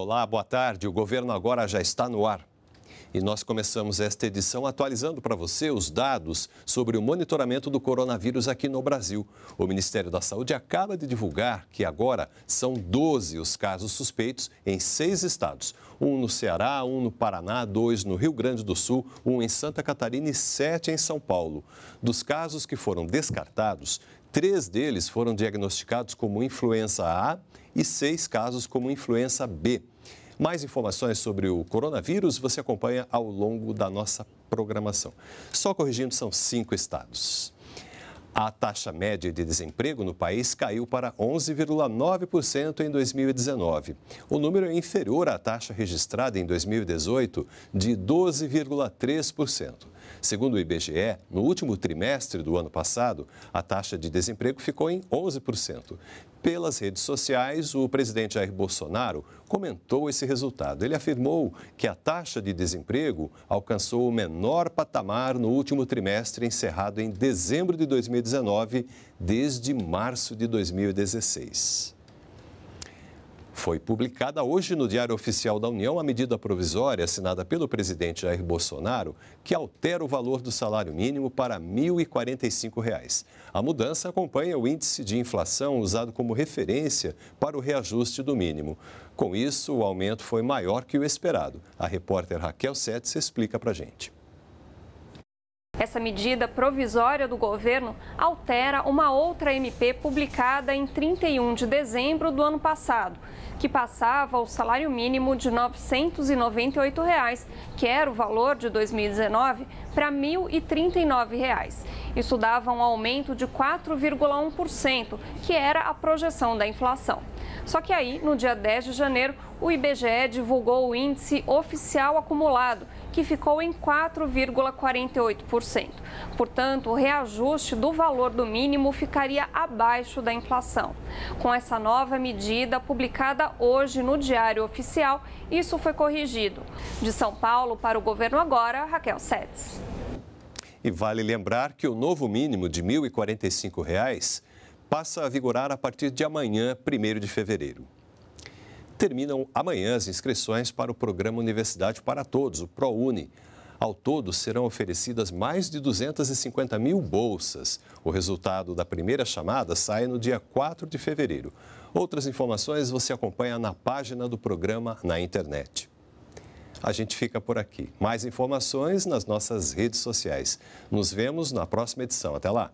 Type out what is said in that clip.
Olá, boa tarde. O governo agora já está no ar. E nós começamos esta edição atualizando para você os dados sobre o monitoramento do coronavírus aqui no Brasil. O Ministério da Saúde acaba de divulgar que agora são 12 os casos suspeitos em seis estados: um no Ceará, um no Paraná, dois no Rio Grande do Sul, um em Santa Catarina e sete em São Paulo. Dos casos que foram descartados, Três deles foram diagnosticados como influenza A e seis casos como influenza B. Mais informações sobre o coronavírus você acompanha ao longo da nossa programação. Só corrigindo, são cinco estados. A taxa média de desemprego no país caiu para 11,9% em 2019. O número é inferior à taxa registrada em 2018, de 12,3%. Segundo o IBGE, no último trimestre do ano passado, a taxa de desemprego ficou em 11%. Pelas redes sociais, o presidente Jair Bolsonaro comentou esse resultado. Ele afirmou que a taxa de desemprego alcançou o menor patamar no último trimestre, encerrado em dezembro de 2019, desde março de 2016. Foi publicada hoje no Diário Oficial da União a medida provisória assinada pelo presidente Jair Bolsonaro que altera o valor do salário mínimo para R$ 1.045. Reais. A mudança acompanha o índice de inflação usado como referência para o reajuste do mínimo. Com isso, o aumento foi maior que o esperado. A repórter Raquel Sete explica para gente. Essa medida provisória do governo altera uma outra MP publicada em 31 de dezembro do ano passado, que passava o salário mínimo de R$ 998, reais, que era o valor de 2019, para R$ 1.039. Isso dava um aumento de 4,1%, que era a projeção da inflação. Só que aí, no dia 10 de janeiro, o IBGE divulgou o índice oficial acumulado, que ficou em 4,48%. Portanto, o reajuste do valor do mínimo ficaria abaixo da inflação. Com essa nova medida publicada hoje no Diário Oficial, isso foi corrigido. De São Paulo para o governo agora, Raquel Setes. E vale lembrar que o novo mínimo de R$ 1.045 reais passa a vigorar a partir de amanhã, 1 de fevereiro. Terminam amanhã as inscrições para o programa Universidade para Todos, o ProUni. Ao todo, serão oferecidas mais de 250 mil bolsas. O resultado da primeira chamada sai no dia 4 de fevereiro. Outras informações você acompanha na página do programa na internet. A gente fica por aqui. Mais informações nas nossas redes sociais. Nos vemos na próxima edição. Até lá!